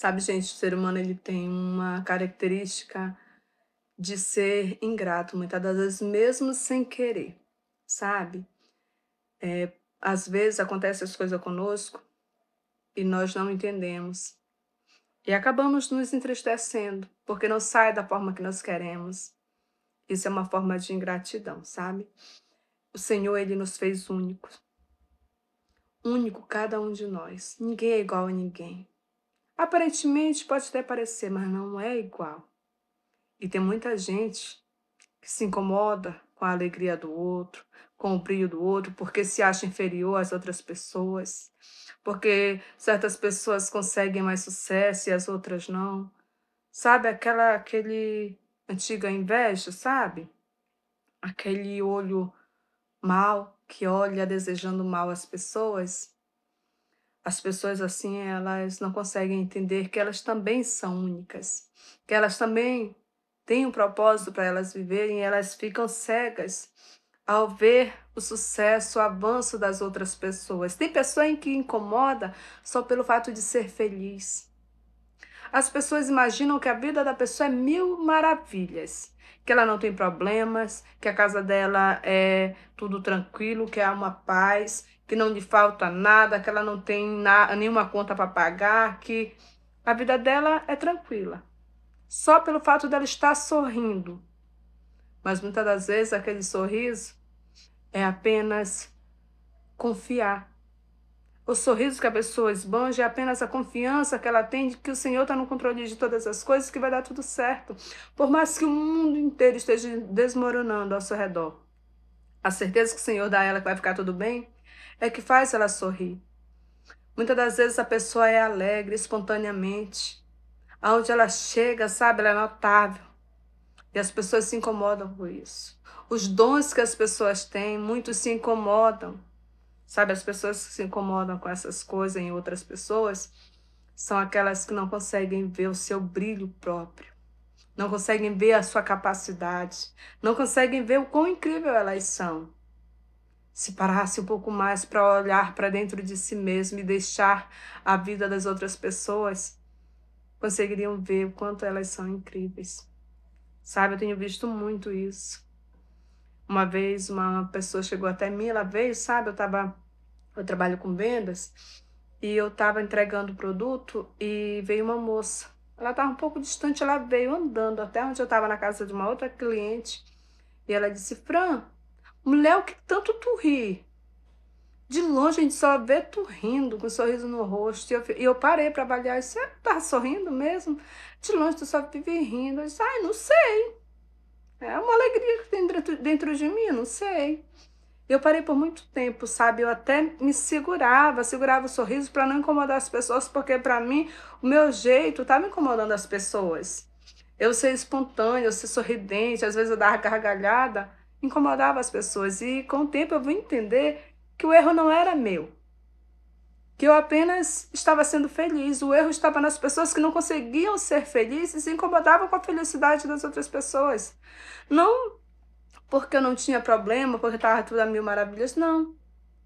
Sabe, gente, o ser humano ele tem uma característica de ser ingrato, muitas das vezes mesmo sem querer, sabe? É, às vezes acontecem as coisas conosco e nós não entendemos. E acabamos nos entristecendo, porque não sai da forma que nós queremos. Isso é uma forma de ingratidão, sabe? O Senhor, Ele nos fez únicos. Único cada um de nós. Ninguém é igual a ninguém. Aparentemente pode até parecer, mas não é igual. E tem muita gente que se incomoda com a alegria do outro, com o brilho do outro, porque se acha inferior às outras pessoas, porque certas pessoas conseguem mais sucesso e as outras não. Sabe aquela aquele antiga inveja, sabe? Aquele olho mal que olha desejando mal às pessoas. As pessoas assim, elas não conseguem entender que elas também são únicas, que elas também têm um propósito para elas viverem, e elas ficam cegas ao ver o sucesso, o avanço das outras pessoas. Tem pessoa em que incomoda só pelo fato de ser feliz. As pessoas imaginam que a vida da pessoa é mil maravilhas, que ela não tem problemas, que a casa dela é tudo tranquilo, que há uma paz, que não lhe falta nada, que ela não tem na, nenhuma conta para pagar, que a vida dela é tranquila. Só pelo fato dela estar sorrindo. Mas muitas das vezes aquele sorriso é apenas confiar. O sorriso que a pessoa esbanja é apenas a confiança que ela tem de que o Senhor está no controle de todas as coisas, que vai dar tudo certo. Por mais que o mundo inteiro esteja desmoronando ao seu redor, a certeza que o Senhor dá a ela que vai ficar tudo bem é que faz ela sorrir. Muitas das vezes a pessoa é alegre espontaneamente. Aonde ela chega, sabe, ela é notável. E as pessoas se incomodam com isso. Os dons que as pessoas têm, muitos se incomodam. Sabe, as pessoas que se incomodam com essas coisas em outras pessoas são aquelas que não conseguem ver o seu brilho próprio, não conseguem ver a sua capacidade, não conseguem ver o quão incrível elas são se parasse um pouco mais para olhar para dentro de si mesmo e deixar a vida das outras pessoas, conseguiriam ver o quanto elas são incríveis. Sabe, eu tenho visto muito isso. Uma vez uma pessoa chegou até mim, ela veio, sabe, eu tava eu trabalho com vendas e eu estava entregando o produto e veio uma moça. Ela estava um pouco distante, ela veio andando até onde eu estava na casa de uma outra cliente e ela disse: "Fran, Mulher, o que tanto tu ri? De longe a gente só vê tu rindo, com um sorriso no rosto. E eu, eu parei para avaliar isso. Você tá sorrindo mesmo? De longe tu só vive rindo. Eu disse, ai, não sei. É uma alegria que tem dentro, dentro de mim, não sei. Eu parei por muito tempo, sabe? Eu até me segurava, segurava o sorriso para não incomodar as pessoas, porque para mim o meu jeito estava incomodando as pessoas. Eu ser espontânea, eu ser sorridente, às vezes eu dava gargalhada, incomodava as pessoas. E com o tempo eu vim entender que o erro não era meu, que eu apenas estava sendo feliz. O erro estava nas pessoas que não conseguiam ser felizes e incomodavam com a felicidade das outras pessoas. Não porque eu não tinha problema, porque estava tudo a mil maravilhas, não.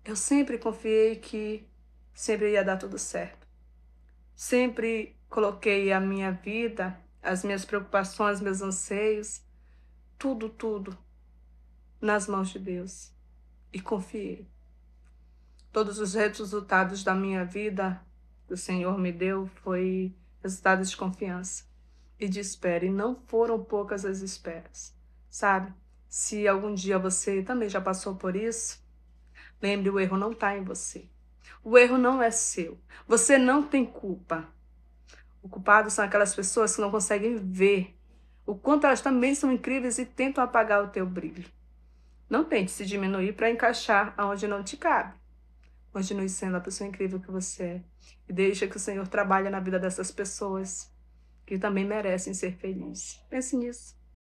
Eu sempre confiei que sempre ia dar tudo certo. Sempre coloquei a minha vida, as minhas preocupações, meus anseios, tudo, tudo nas mãos de Deus e confiei. Todos os resultados da minha vida que o Senhor me deu foi resultados de confiança e de espera, e não foram poucas as esperas, sabe? Se algum dia você também já passou por isso, lembre: o erro não está em você. O erro não é seu. Você não tem culpa. O culpado são aquelas pessoas que não conseguem ver o quanto elas também são incríveis e tentam apagar o teu brilho. Não tente se diminuir para encaixar aonde não te cabe. Continue sendo a pessoa incrível que você é. E deixa que o Senhor trabalhe na vida dessas pessoas que também merecem ser felizes. Pense nisso.